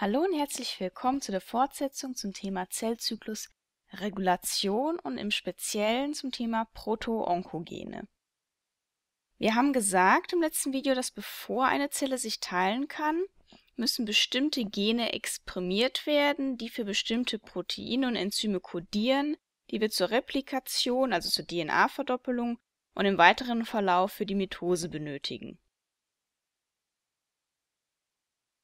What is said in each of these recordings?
Hallo und herzlich willkommen zu der Fortsetzung zum Thema Zellzyklus Regulation und im Speziellen zum Thema Proto-Onkogene. Wir haben gesagt im letzten Video, dass bevor eine Zelle sich teilen kann, müssen bestimmte Gene exprimiert werden, die für bestimmte Proteine und Enzyme kodieren, die wir zur Replikation, also zur DNA-Verdoppelung und im weiteren Verlauf für die Mitose benötigen.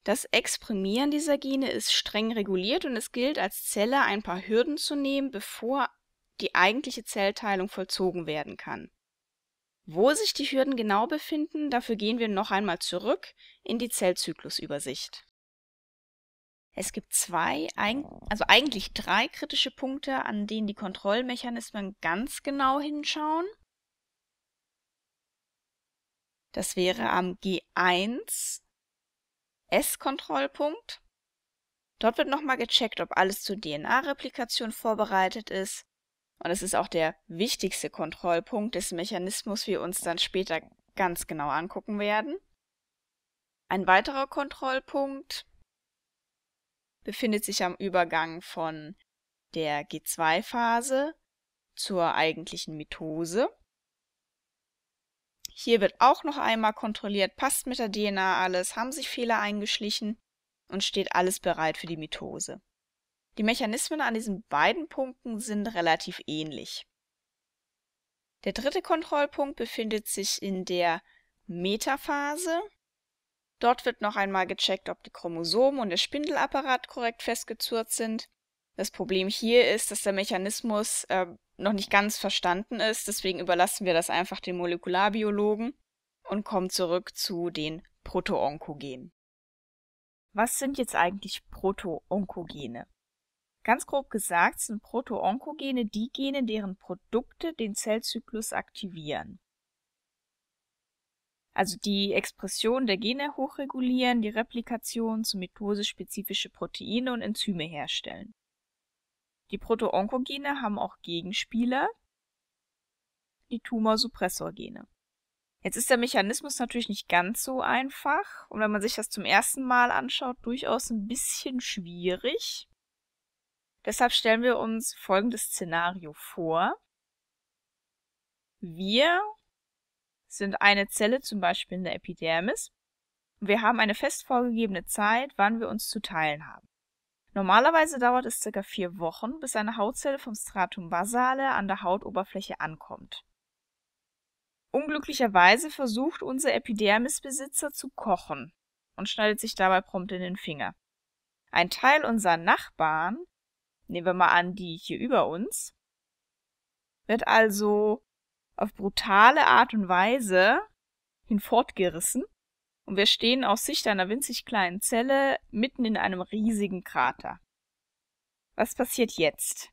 Das Exprimieren dieser Gene ist streng reguliert und es gilt als Zelle ein paar Hürden zu nehmen, bevor die eigentliche Zellteilung vollzogen werden kann. Wo sich die Hürden genau befinden, dafür gehen wir noch einmal zurück in die Zellzyklusübersicht. Es gibt zwei, also eigentlich drei kritische Punkte, an denen die Kontrollmechanismen ganz genau hinschauen. Das wäre am G1 S-Kontrollpunkt. Dort wird nochmal gecheckt, ob alles zur DNA-Replikation vorbereitet ist. Und es ist auch der wichtigste Kontrollpunkt, des Mechanismus wir uns dann später ganz genau angucken werden. Ein weiterer Kontrollpunkt befindet sich am Übergang von der G2-Phase zur eigentlichen Mitose. Hier wird auch noch einmal kontrolliert, passt mit der DNA alles, haben sich Fehler eingeschlichen und steht alles bereit für die Mitose. Die Mechanismen an diesen beiden Punkten sind relativ ähnlich. Der dritte Kontrollpunkt befindet sich in der Metaphase. Dort wird noch einmal gecheckt, ob die Chromosomen und der Spindelapparat korrekt festgezurrt sind. Das Problem hier ist, dass der Mechanismus äh, noch nicht ganz verstanden ist, deswegen überlassen wir das einfach den Molekularbiologen und kommen zurück zu den Proto-Onkogenen. Was sind jetzt eigentlich Proto-Onkogene? Ganz grob gesagt sind Proto-Onkogene die Gene, deren Produkte den Zellzyklus aktivieren. Also die Expression der Gene hochregulieren, die Replikation zu Mitose spezifische Proteine und Enzyme herstellen. Die Proto-Onkogene haben auch Gegenspieler, die Tumorsuppressorgene. Jetzt ist der Mechanismus natürlich nicht ganz so einfach und wenn man sich das zum ersten Mal anschaut, durchaus ein bisschen schwierig. Deshalb stellen wir uns folgendes Szenario vor. Wir sind eine Zelle, zum Beispiel in der Epidermis. Und wir haben eine fest vorgegebene Zeit, wann wir uns zu teilen haben. Normalerweise dauert es ca. vier Wochen, bis eine Hautzelle vom Stratum basale an der Hautoberfläche ankommt. Unglücklicherweise versucht unser Epidermisbesitzer zu kochen und schneidet sich dabei prompt in den Finger. Ein Teil unserer Nachbarn, nehmen wir mal an die hier über uns, wird also auf brutale Art und Weise hinfortgerissen und wir stehen aus Sicht einer winzig kleinen Zelle mitten in einem riesigen Krater. Was passiert jetzt?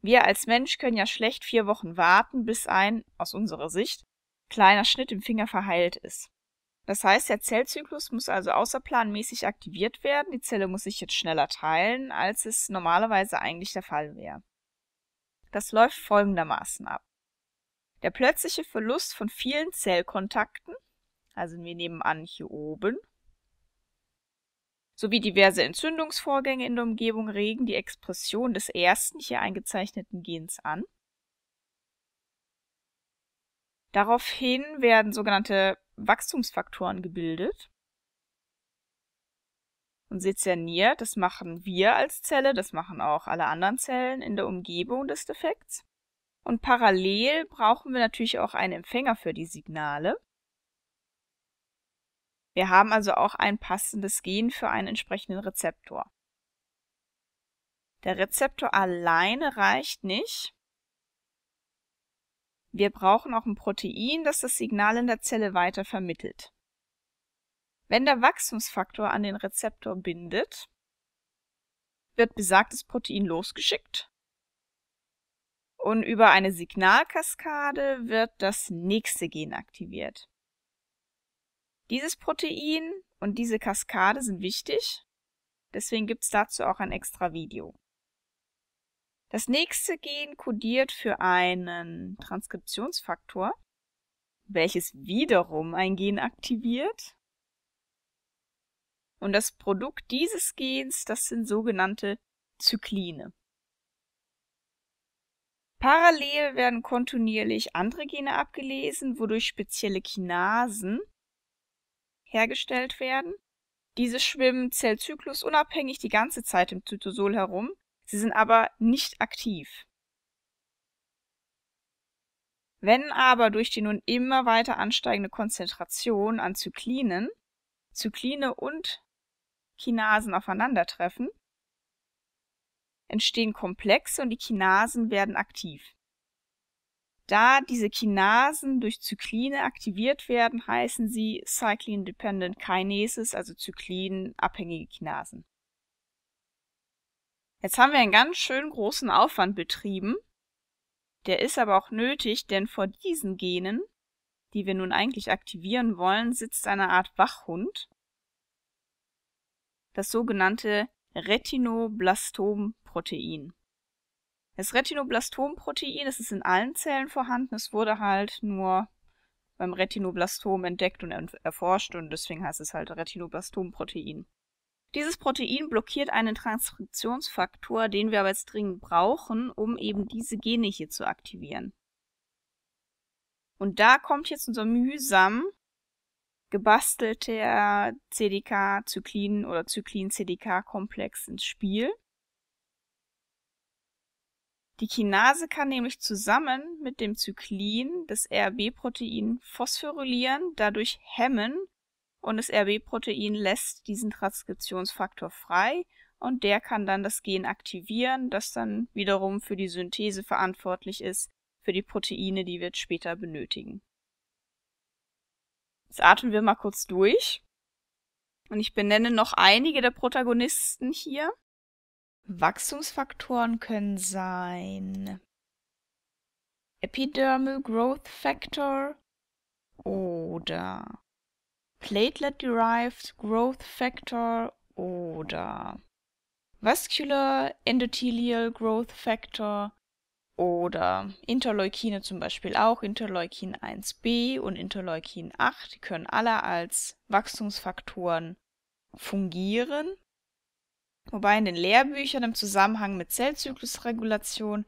Wir als Mensch können ja schlecht vier Wochen warten, bis ein, aus unserer Sicht, kleiner Schnitt im Finger verheilt ist. Das heißt, der Zellzyklus muss also außerplanmäßig aktiviert werden, die Zelle muss sich jetzt schneller teilen, als es normalerweise eigentlich der Fall wäre. Das läuft folgendermaßen ab. Der plötzliche Verlust von vielen Zellkontakten, also wir nehmen an, hier oben. Sowie diverse Entzündungsvorgänge in der Umgebung regen die Expression des ersten hier eingezeichneten Gens an. Daraufhin werden sogenannte Wachstumsfaktoren gebildet. Und sezerniert, das machen wir als Zelle, das machen auch alle anderen Zellen in der Umgebung des Defekts. Und parallel brauchen wir natürlich auch einen Empfänger für die Signale. Wir haben also auch ein passendes Gen für einen entsprechenden Rezeptor. Der Rezeptor alleine reicht nicht. Wir brauchen auch ein Protein, das das Signal in der Zelle weiter vermittelt. Wenn der Wachstumsfaktor an den Rezeptor bindet, wird besagtes Protein losgeschickt und über eine Signalkaskade wird das nächste Gen aktiviert. Dieses Protein und diese Kaskade sind wichtig, deswegen gibt es dazu auch ein extra Video. Das nächste Gen kodiert für einen Transkriptionsfaktor, welches wiederum ein Gen aktiviert. Und das Produkt dieses Gens, das sind sogenannte Zykline. Parallel werden kontinuierlich andere Gene abgelesen, wodurch spezielle Kinasen hergestellt werden. Diese schwimmen zellzyklusunabhängig die ganze Zeit im Zytosol herum, sie sind aber nicht aktiv. Wenn aber durch die nun immer weiter ansteigende Konzentration an Zyklinen Zykline und Kinasen aufeinandertreffen, entstehen Komplexe und die Kinasen werden aktiv. Da diese Kinasen durch Zykline aktiviert werden, heißen sie Cyclin-Dependent Kinases, also Zyklin-abhängige Kinasen. Jetzt haben wir einen ganz schön großen Aufwand betrieben. Der ist aber auch nötig, denn vor diesen Genen, die wir nun eigentlich aktivieren wollen, sitzt eine Art Wachhund, das sogenannte Retinoblastom-Protein. Das Retinoblastom-Protein, ist in allen Zellen vorhanden, es wurde halt nur beim Retinoblastom entdeckt und erforscht und deswegen heißt es halt Retinoblastom-Protein. Dieses Protein blockiert einen Transkriptionsfaktor, den wir aber jetzt dringend brauchen, um eben diese Gene hier zu aktivieren. Und da kommt jetzt unser mühsam gebastelter CDK-Zyklin- oder Zyklin-CDK-Komplex ins Spiel. Die Kinase kann nämlich zusammen mit dem Zyklin das RB-Protein phosphorylieren, dadurch hemmen und das RB-Protein lässt diesen Transkriptionsfaktor frei und der kann dann das Gen aktivieren, das dann wiederum für die Synthese verantwortlich ist, für die Proteine, die wir später benötigen. Jetzt atmen wir mal kurz durch. Und ich benenne noch einige der Protagonisten hier. Wachstumsfaktoren können sein Epidermal Growth Factor oder Platelet-Derived Growth Factor oder Vascular Endothelial Growth Factor oder Interleukine zum Beispiel auch, Interleukin 1b und Interleukin 8, die können alle als Wachstumsfaktoren fungieren wobei in den Lehrbüchern im Zusammenhang mit Zellzyklusregulation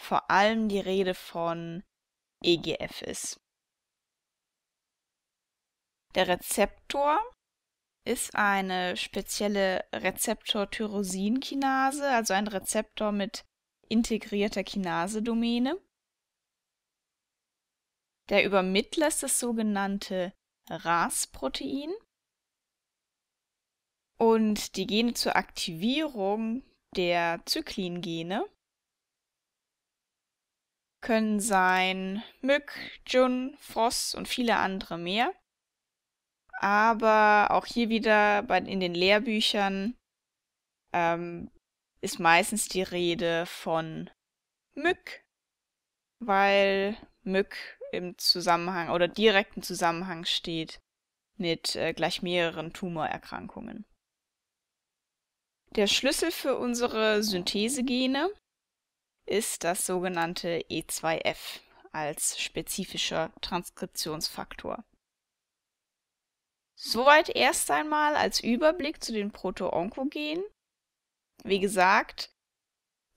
vor allem die Rede von EGF ist. Der Rezeptor ist eine spezielle Rezeptor-Tyrosinkinase, also ein Rezeptor mit integrierter Kinasedomäne. Der Übermittler ist das sogenannte RAS-Protein und die Gene zur Aktivierung der Zyklin-Gene können sein Mück, Jun, Frost und viele andere mehr. Aber auch hier wieder bei, in den Lehrbüchern ähm, ist meistens die Rede von Mück, weil Mück im Zusammenhang oder direkten Zusammenhang steht mit äh, gleich mehreren Tumorerkrankungen. Der Schlüssel für unsere Synthesegene ist das sogenannte E2F als spezifischer Transkriptionsfaktor. Soweit erst einmal als Überblick zu den Proto-Onkogenen. Wie gesagt,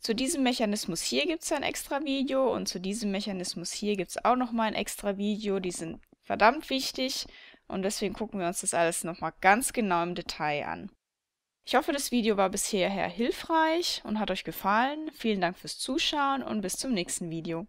zu diesem Mechanismus hier gibt es ein extra Video und zu diesem Mechanismus hier gibt es auch nochmal ein extra Video. Die sind verdammt wichtig und deswegen gucken wir uns das alles nochmal ganz genau im Detail an. Ich hoffe, das Video war bisher hilfreich und hat euch gefallen. Vielen Dank fürs Zuschauen und bis zum nächsten Video.